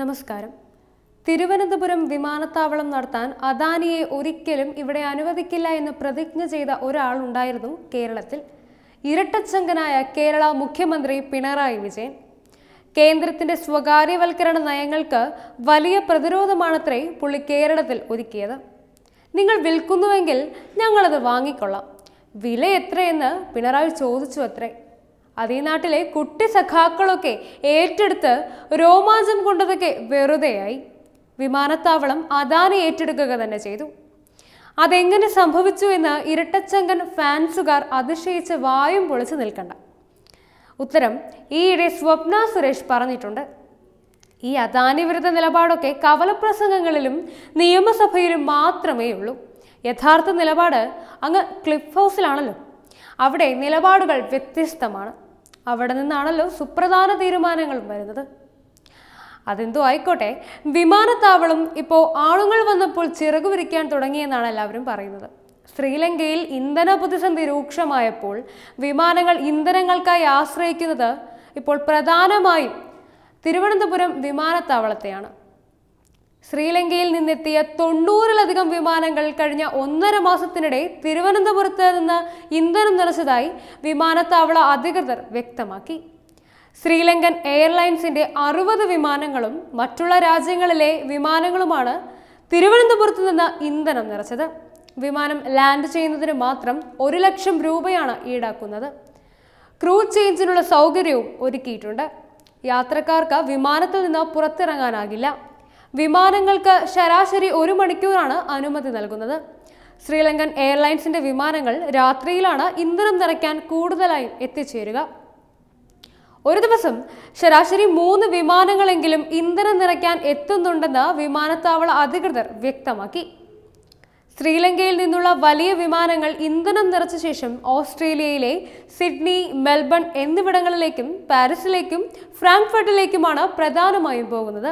നമസ്കാരം തിരുവനന്തപുരം വിമാനത്താവളം നടത്താൻ അദാനിയെ ഒരിക്കലും ഇവിടെ അനുവദിക്കില്ല എന്ന് പ്രതിജ്ഞ ചെയ്ത ഒരാളുണ്ടായിരുന്നു കേരളത്തിൽ ഇരട്ടച്ചങ്കനായ കേരള മുഖ്യമന്ത്രി പിണറായി വിജയൻ കേന്ദ്രത്തിന്റെ സ്വകാര്യവൽക്കരണ നയങ്ങൾക്ക് വലിയ പ്രതിരോധമാണത്രേ പുള്ളി കേരളത്തിൽ ഒരുക്കിയത് നിങ്ങൾ വിൽക്കുന്നുവെങ്കിൽ ഞങ്ങളത് വാങ്ങിക്കൊള്ളാം വില എത്രയെന്ന് പിണറായി ചോദിച്ചു അത്രേ അതീ നാട്ടിലെ കുട്ടി സഖാക്കളൊക്കെ ഏറ്റെടുത്ത് രോമാഞ്ചം കൊണ്ടതൊക്കെ വെറുതെയായി വിമാനത്താവളം അദാനി ഏറ്റെടുക്കുക തന്നെ ചെയ്തു അതെങ്ങനെ സംഭവിച്ചു എന്ന് ഇരട്ടച്ചങ്കൻ ഫാൻസുകാർ അതിശയിച്ച് വായും പൊളിച്ചു നിൽക്കണ്ട ഉത്തരം ഈയിടെ സ്വപ്ന സുരേഷ് പറഞ്ഞിട്ടുണ്ട് ഈ അദാനി വിരുദ്ധ നിലപാടൊക്കെ കവലപ്രസംഗങ്ങളിലും നിയമസഭയിലും മാത്രമേ ഉള്ളൂ യഥാർത്ഥ നിലപാട് അങ്ങ് ക്ലിഫ് ഹൗസിലാണല്ലോ അവിടെ നിലപാടുകൾ വ്യത്യസ്തമാണ് അവിടെ നിന്നാണല്ലോ സുപ്രധാന തീരുമാനങ്ങളും വരുന്നത് അതെന്തോ ആയിക്കോട്ടെ വിമാനത്താവളം ഇപ്പോൾ ആളുകൾ വന്നപ്പോൾ ചിറകു വിരിക്കാൻ തുടങ്ങിയെന്നാണ് എല്ലാവരും പറയുന്നത് ശ്രീലങ്കയിൽ ഇന്ധന പ്രതിസന്ധി രൂക്ഷമായപ്പോൾ വിമാനങ്ങൾ ഇന്ധനങ്ങൾക്കായി ആശ്രയിക്കുന്നത് ഇപ്പോൾ പ്രധാനമായും തിരുവനന്തപുരം വിമാനത്താവളത്തെയാണ് ശ്രീലങ്കയിൽ നിന്നെത്തിയ തൊണ്ണൂറിലധികം വിമാനങ്ങൾ കഴിഞ്ഞ ഒന്നര മാസത്തിനിടെ തിരുവനന്തപുരത്ത് നിന്ന് ഇന്ധനം നിറച്ചതായി വിമാനത്താവള അധികൃതർ വ്യക്തമാക്കി ശ്രീലങ്കൻ എയർലൈൻസിന്റെ അറുപത് വിമാനങ്ങളും മറ്റുള്ള രാജ്യങ്ങളിലെ വിമാനങ്ങളുമാണ് തിരുവനന്തപുരത്ത് നിന്ന് ഇന്ധനം നിറച്ചത് വിമാനം ലാൻഡ് ചെയ്യുന്നതിന് മാത്രം ഒരു ലക്ഷം രൂപയാണ് ഈടാക്കുന്നത് ക്രൂ ചേഞ്ചിനുള്ള സൗകര്യവും ഒരുക്കിയിട്ടുണ്ട് യാത്രക്കാർക്ക് വിമാനത്തിൽ നിന്ന് പുറത്തിറങ്ങാനാകില്ല വിമാനങ്ങൾക്ക് ശരാശരി ഒരു മണിക്കൂറാണ് അനുമതി നൽകുന്നത് ശ്രീലങ്കൻ എയർലൈൻസിന്റെ വിമാനങ്ങൾ രാത്രിയിലാണ് ഇന്ധനം നിറയ്ക്കാൻ കൂടുതലായും എത്തിച്ചേരുക ഒരു ദിവസം ശരാശരി മൂന്ന് വിമാനങ്ങളെങ്കിലും ഇന്ധനം നിറയ്ക്കാൻ എത്തുന്നുണ്ടെന്ന് വിമാനത്താവള അധികൃതർ വ്യക്തമാക്കി ശ്രീലങ്കയിൽ നിന്നുള്ള വലിയ വിമാനങ്ങൾ ഇന്ധനം നിറച്ച ശേഷം ഓസ്ട്രേലിയയിലെ സിഡ്നി മെൽബൺ എന്നിവിടങ്ങളിലേക്കും പാരീസിലേക്കും ഫ്രാങ്ക്ഫർട്ടിലേക്കുമാണ് പ്രധാനമായും പോകുന്നത്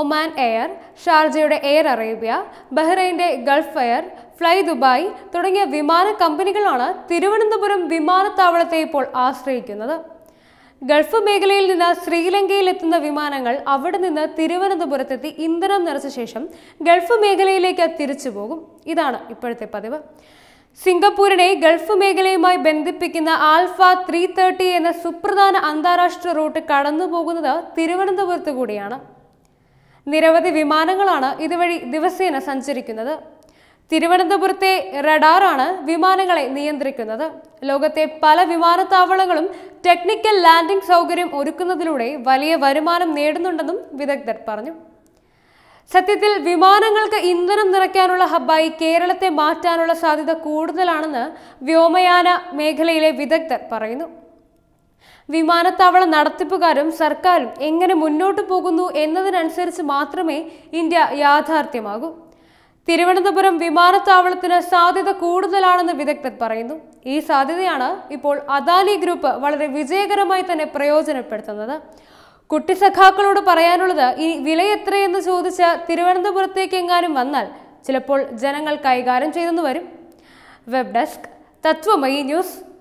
ഒമാൻ എയർ ഷാർജയുടെ എയർ അറേബ്യ ബഹ്റൈൻ്റെ ഗൾഫ് എയർ ഫ്ലൈ ദുബായ് തുടങ്ങിയ വിമാന കമ്പനികളാണ് തിരുവനന്തപുരം വിമാനത്താവളത്തെ ഇപ്പോൾ ആശ്രയിക്കുന്നത് ഗൾഫ് മേഖലയിൽ നിന്ന് ശ്രീലങ്കയിൽ എത്തുന്ന വിമാനങ്ങൾ അവിടെ നിന്ന് തിരുവനന്തപുരത്തെത്തി ഇന്ധനം നിറച്ച ശേഷം ഗൾഫ് മേഖലയിലേക്ക് തിരിച്ചു പോകും ഇതാണ് ഇപ്പോഴത്തെ പതിവ് സിംഗപ്പൂരിനെ ഗൾഫ് മേഖലയുമായി ബന്ധിപ്പിക്കുന്ന ആൽഫ ത്രീ എന്ന സുപ്രധാന അന്താരാഷ്ട്ര റൂട്ട് കടന്നു പോകുന്നത് തിരുവനന്തപുരത്ത് കൂടിയാണ് നിരവധി വിമാനങ്ങളാണ് ഇതുവഴി ദിവസേന സഞ്ചരിക്കുന്നത് തിരുവനന്തപുരത്തെ റഡാറാണ് വിമാനങ്ങളെ നിയന്ത്രിക്കുന്നത് ലോകത്തെ പല വിമാനത്താവളങ്ങളും ടെക്നിക്കൽ ലാൻഡിംഗ് സൗകര്യം ഒരുക്കുന്നതിലൂടെ വലിയ വരുമാനം നേടുന്നുണ്ടെന്നും വിദഗ്ധർ പറഞ്ഞു സത്യത്തിൽ വിമാനങ്ങൾക്ക് ഇന്ധനം നിറയ്ക്കാനുള്ള ഹബ്ബായി കേരളത്തെ മാറ്റാനുള്ള സാധ്യത കൂടുതലാണെന്ന് വ്യോമയാന മേഖലയിലെ വിദഗ്ധർ പറയുന്നു വിമാനത്താവള നടത്തിപ്പുകാരും സർക്കാരും എങ്ങനെ മുന്നോട്ടു പോകുന്നു എന്നതിനനുസരിച്ച് മാത്രമേ ഇന്ത്യ യാഥാർത്ഥ്യമാകൂ തിരുവനന്തപുരം വിമാനത്താവളത്തിന് സാധ്യത കൂടുതലാണെന്ന് വിദഗ്ധർ പറയുന്നു ഈ സാധ്യതയാണ് ഇപ്പോൾ അദാനി ഗ്രൂപ്പ് വളരെ വിജയകരമായി തന്നെ പ്രയോജനപ്പെടുത്തുന്നത് കുട്ടി സഖാക്കളോട് പറയാനുള്ളത് ഈ വില എത്രയെന്ന് ചോദിച്ച് തിരുവനന്തപുരത്തേക്ക് എങ്ങാനും വന്നാൽ ചിലപ്പോൾ ജനങ്ങൾ കൈകാര്യം ചെയ്തെന്ന് വരും വെബ് ഡെസ്ക് തത്വമയി ന്യൂസ്